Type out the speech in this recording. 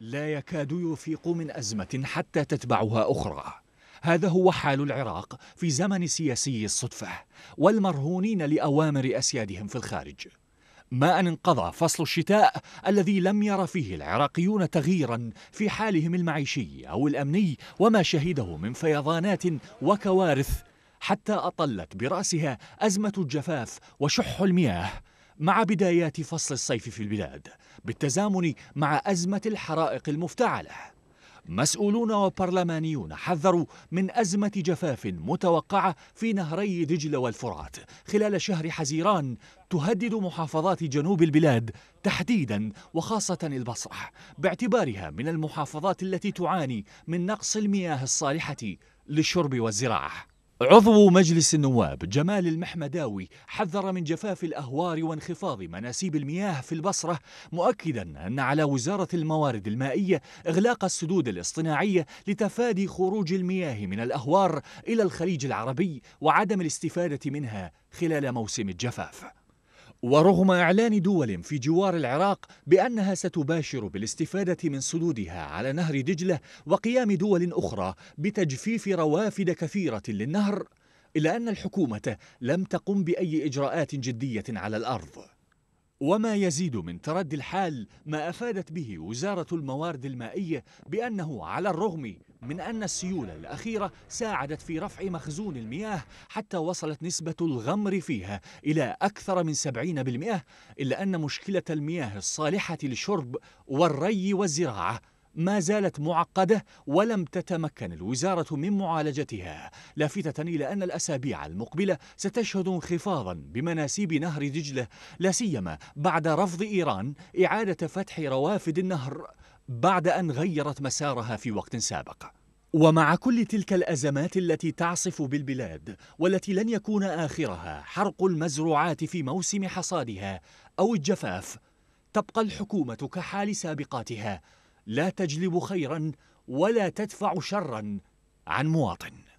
لا يكاد يفيق من أزمة حتى تتبعها أخرى هذا هو حال العراق في زمن سياسي الصدفة والمرهونين لأوامر أسيادهم في الخارج ما أن انقضى فصل الشتاء الذي لم ير فيه العراقيون تغييرا في حالهم المعيشي أو الأمني وما شهده من فيضانات وكوارث حتى أطلت برأسها أزمة الجفاف وشح المياه مع بدايات فصل الصيف في البلاد بالتزامن مع أزمة الحرائق المفتعلة مسؤولون وبرلمانيون حذروا من أزمة جفاف متوقعة في نهري دجلة والفرات خلال شهر حزيران تهدد محافظات جنوب البلاد تحديدا وخاصة البصرة باعتبارها من المحافظات التي تعاني من نقص المياه الصالحة للشرب والزراعة عضو مجلس النواب جمال المحمداوي حذر من جفاف الأهوار وانخفاض مناسيب المياه في البصرة مؤكدا أن على وزارة الموارد المائية إغلاق السدود الاصطناعية لتفادي خروج المياه من الأهوار إلى الخليج العربي وعدم الاستفادة منها خلال موسم الجفاف ورغم إعلان دول في جوار العراق بأنها ستباشر بالاستفادة من سدودها على نهر دجلة وقيام دول أخرى بتجفيف روافد كثيرة للنهر إلا أن الحكومة لم تقم بأي إجراءات جدية على الأرض وما يزيد من تردي الحال ما أفادت به وزارة الموارد المائية بأنه على الرغم من أن السيولة الأخيرة ساعدت في رفع مخزون المياه حتى وصلت نسبة الغمر فيها إلى أكثر من 70% إلا أن مشكلة المياه الصالحة للشرب والري والزراعة ما زالت معقدة ولم تتمكن الوزارة من معالجتها لافتة إلى أن الأسابيع المقبلة ستشهد انخفاضا بمناسيب نهر دجلة لا سيما بعد رفض إيران إعادة فتح روافد النهر بعد أن غيرت مسارها في وقت سابق ومع كل تلك الأزمات التي تعصف بالبلاد والتي لن يكون آخرها حرق المزروعات في موسم حصادها أو الجفاف تبقى الحكومة كحال سابقاتها لا تجلب خيرا ولا تدفع شرا عن مواطن